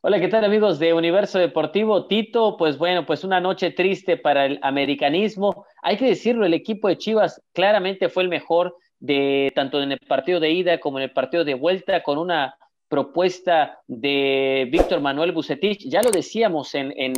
Hola, ¿qué tal amigos de Universo Deportivo? Tito, pues bueno, pues una noche triste para el americanismo. Hay que decirlo, el equipo de Chivas claramente fue el mejor de tanto en el partido de ida como en el partido de vuelta con una propuesta de Víctor Manuel Bucetich. Ya lo decíamos en, el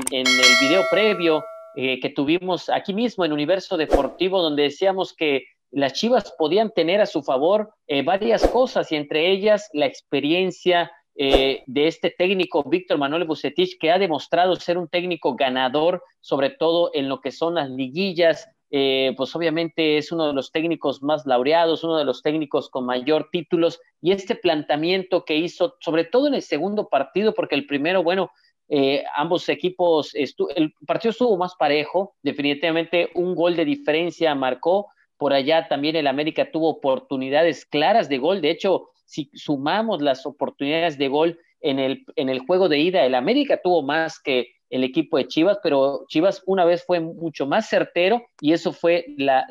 video previo eh, que tuvimos aquí mismo en Universo Deportivo, donde decíamos que las Chivas podían tener a su favor eh, varias cosas y entre ellas la experiencia eh, de este técnico Víctor Manuel Bucetich, que ha demostrado ser un técnico ganador, sobre todo en lo que son las liguillas. Eh, pues obviamente es uno de los técnicos más laureados, uno de los técnicos con mayor títulos, y este planteamiento que hizo, sobre todo en el segundo partido, porque el primero, bueno, eh, ambos equipos, el partido estuvo más parejo, definitivamente un gol de diferencia marcó, por allá también el América tuvo oportunidades claras de gol, de hecho, si sumamos las oportunidades de gol en el, en el juego de ida, el América tuvo más que el equipo de Chivas, pero Chivas una vez fue mucho más certero y eso fue la,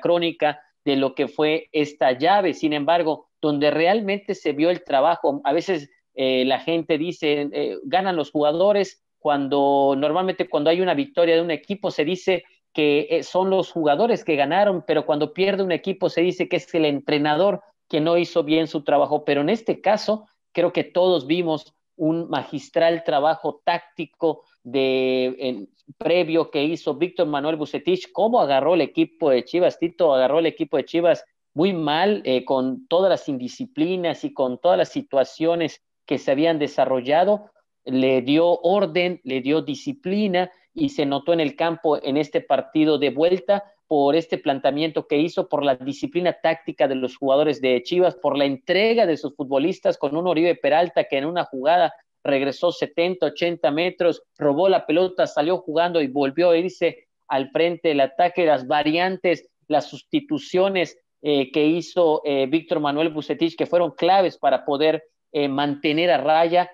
crónica de lo que fue esta llave. Sin embargo, donde realmente se vio el trabajo, a veces eh, la gente dice, eh, ganan los jugadores, cuando normalmente cuando hay una victoria de un equipo se dice que eh, son los jugadores que ganaron, pero cuando pierde un equipo se dice que es el entrenador que no hizo bien su trabajo, pero en este caso creo que todos vimos un magistral trabajo táctico de previo que hizo Víctor Manuel Bucetich, cómo agarró el equipo de Chivas, Tito agarró el equipo de Chivas muy mal, eh, con todas las indisciplinas y con todas las situaciones que se habían desarrollado, le dio orden, le dio disciplina y se notó en el campo en este partido de vuelta por este planteamiento que hizo, por la disciplina táctica de los jugadores de Chivas, por la entrega de sus futbolistas con un Oribe Peralta que en una jugada regresó 70, 80 metros, robó la pelota, salió jugando y volvió a irse al frente del ataque, las variantes, las sustituciones eh, que hizo eh, Víctor Manuel Bucetich, que fueron claves para poder eh, mantener a raya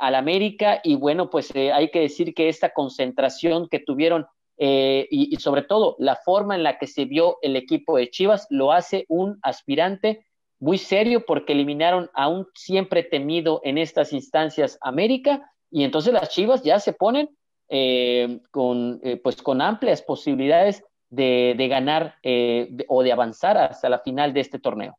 al América. Y bueno, pues hay que decir que esta concentración que tuvieron eh, y, sobre todo la forma en la que se vio el equipo de Chivas lo hace un aspirante muy serio porque eliminaron a un siempre temido en estas instancias América y entonces las Chivas ya se ponen eh, con, eh, pues con amplias posibilidades de, ganar o de avanzar hasta la final de este torneo.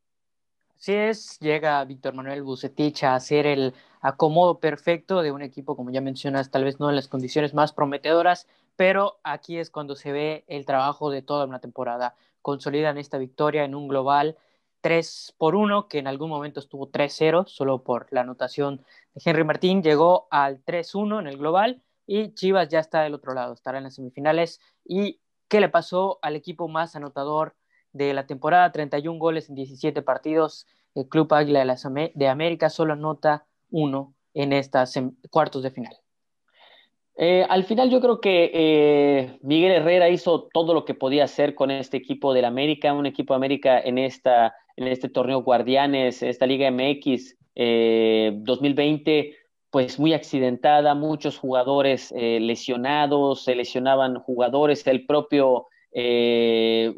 Así es, llega Víctor Manuel Bucetich a ser el acomodo perfecto de un equipo, como ya mencionas, tal vez no en las condiciones más prometedoras, pero aquí es cuando se ve el trabajo de toda una temporada. Consolidan esta victoria en un global 3 por 1, que en algún momento estuvo 3-0, solo por la anotación de Henry Martín, llegó al 3-1 en el global y Chivas ya está del otro lado, estará en las semifinales. ¿Y qué le pasó al equipo más anotador de la temporada? 31 goles en 17 partidos. El Club Águila de, de América solo anota uno en estas cuartos de final. Eh, al final yo creo que eh, Miguel Herrera hizo todo lo que podía hacer con este equipo del América, un equipo de América en, esta, en este torneo Guardianes, esta Liga MX 2020, eh, pues muy accidentada, muchos jugadores lesionados, se lesionaban jugadores, el propio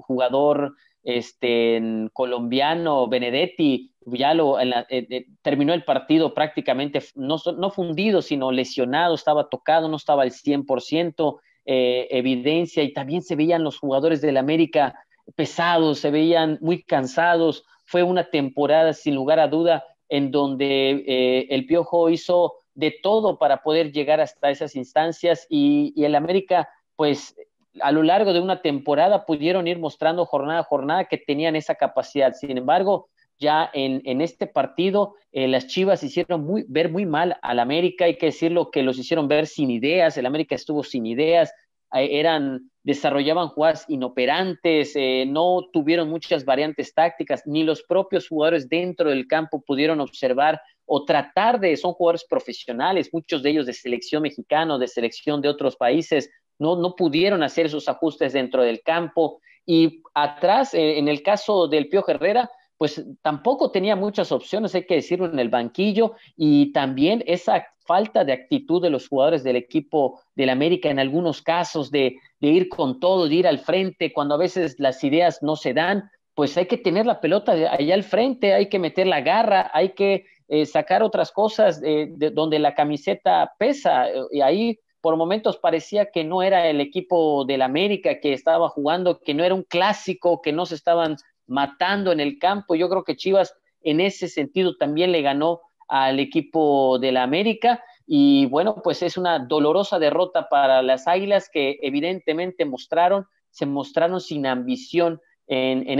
jugador este, colombiano, Benedetti, ya lo, eh, eh, terminó el partido prácticamente no, fundido, sino lesionado, estaba tocado, no estaba al 100%, eh, evidencia, y también se veían los jugadores del América pesados, se veían muy cansados. Fue una temporada, sin lugar a duda, en donde el Piojo hizo de todo para poder llegar hasta esas instancias y, y el América, pues a lo largo de una temporada pudieron ir mostrando jornada a jornada que tenían esa capacidad. Sin embargo, ya en, este partido eh, las Chivas hicieron ver muy mal al América, hay que decirlo que los hicieron ver sin ideas, el América estuvo sin ideas, eh, eran, desarrollaban jugadas inoperantes, eh, no tuvieron muchas variantes tácticas, ni los propios jugadores dentro del campo pudieron observar o tratar de, son jugadores profesionales, muchos de ellos de selección mexicana, de selección de otros países, no, pudieron hacer sus ajustes dentro del campo. Y atrás, eh, en el caso del Pío Herrera, pues tampoco tenía muchas opciones, hay que decirlo, en el banquillo y también esa falta de actitud de los jugadores del equipo del América en algunos casos de, ir con todo, de ir al frente, cuando a veces las ideas no se dan, pues hay que tener la pelota allá al frente, hay que meter la garra, hay que eh, sacar otras cosas eh, de, donde la camiseta pesa y ahí por momentos parecía que no era el equipo la América que estaba jugando, que no era un clásico, que no se estaban matando en el campo. Yo creo que Chivas en ese sentido también le ganó al equipo de la América y bueno, pues es una dolorosa derrota para las Águilas que evidentemente mostraron, se mostraron sin ambición en, en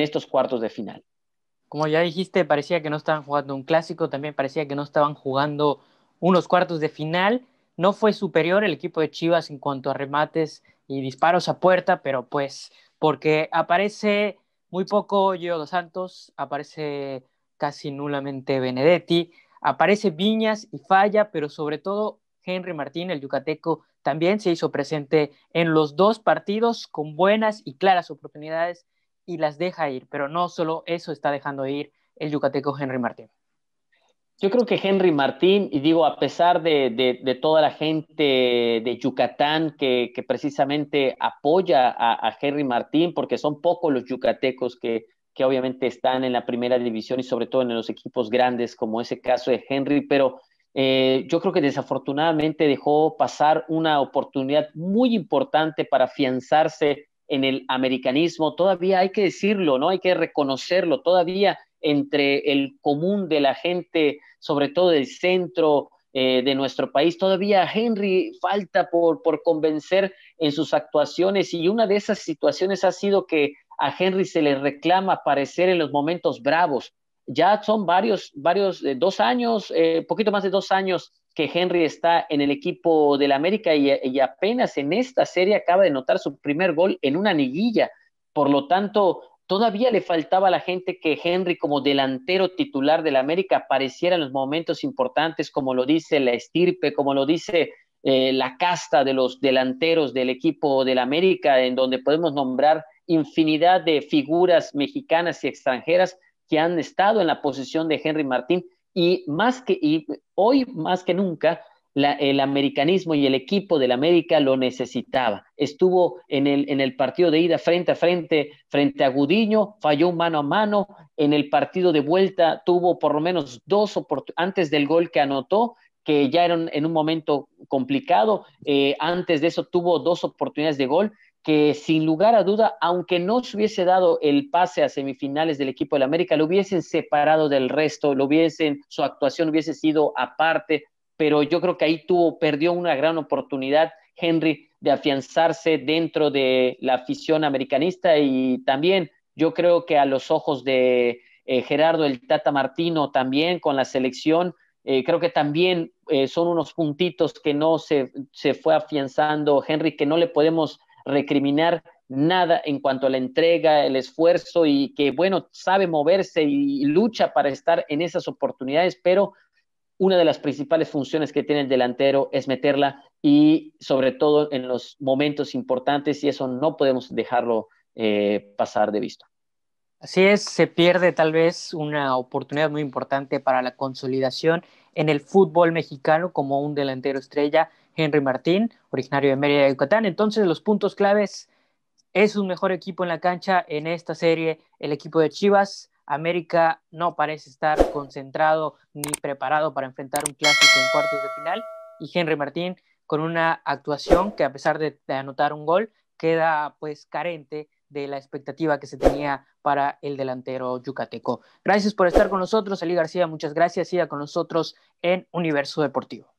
estos cuartos de final. Como ya dijiste, parecía que no estaban jugando un clásico, también parecía que no estaban jugando unos cuartos de final no fue superior el equipo de Chivas en cuanto a remates y disparos a puerta, pero pues porque aparece muy poco Gio dos Santos, aparece casi nulamente Benedetti, aparece Viñas y Falla, pero sobre todo Henry Martín, el yucateco, también se hizo presente en los dos partidos con buenas y claras oportunidades y las deja ir, pero no solo eso está dejando ir el yucateco Henry Martín. Yo creo que Henry Martín, y digo, a pesar de, toda la gente de Yucatán que, precisamente apoya a, Henry Martín, porque son pocos los yucatecos que, que obviamente están en la primera división y sobre todo en los equipos grandes, como ese caso de Henry, pero eh, yo creo que desafortunadamente dejó pasar una oportunidad muy importante para afianzarse en el americanismo. Todavía hay que decirlo, ¿no? Hay que reconocerlo. Todavía entre el común de la gente, sobre todo del centro eh, de nuestro país. Todavía Henry falta por, convencer en sus actuaciones y una de esas situaciones ha sido que a Henry se le reclama aparecer en los momentos bravos. Ya son varios, varios, eh, dos años, eh, poquito más de dos años que Henry está en el equipo del América y, apenas en esta serie acaba de notar su primer gol en una liguilla. Por lo tanto, Todavía le faltaba a la gente que Henry como delantero titular del América apareciera en los momentos importantes, como lo dice la estirpe, como lo dice eh, la casta de los delanteros del equipo del América, en donde podemos nombrar infinidad de figuras mexicanas y extranjeras que han estado en la posición de Henry Martín y más que y hoy más que nunca el americanismo y el equipo del América lo necesitaba. Estuvo en el, en el partido de ida frente a frente, frente a Gudiño, falló mano a mano. En el partido de vuelta tuvo por lo menos dos oportunidades antes del gol que anotó, que ya eran en un momento complicado. Eh, antes de eso tuvo dos oportunidades de gol que sin lugar a duda, aunque no se hubiese dado el pase a semifinales del equipo del América, lo hubiesen separado del resto, lo hubiesen, su actuación hubiese sido aparte, pero yo creo que ahí tuvo, perdió una gran oportunidad Henry de afianzarse dentro de la afición americanista y también yo creo que a los ojos de eh, Gerardo el Tata Martino también con la selección, eh, creo que también eh, son unos puntitos que no se, se fue afianzando Henry, que no le podemos recriminar nada en cuanto a la entrega, el esfuerzo y que, bueno, sabe moverse y, y lucha para estar en esas oportunidades, pero una de las principales funciones que tiene el delantero es meterla y sobre todo en los momentos importantes y eso no podemos dejarlo eh, pasar de vista. Así es, se pierde tal vez una oportunidad muy importante para la consolidación en el fútbol mexicano como un delantero estrella, Henry Martín, originario de Mérida de Yucatán. Entonces los puntos claves es un mejor equipo en la cancha en esta serie, el equipo de Chivas, América no parece estar concentrado ni preparado para enfrentar un clásico en cuartos de final y Henry Martín con una actuación que a pesar de, anotar un gol queda pues carente de la expectativa que se tenía para el delantero yucateco. Gracias por estar con nosotros, Eli García, muchas gracias, siga con nosotros en Universo Deportivo.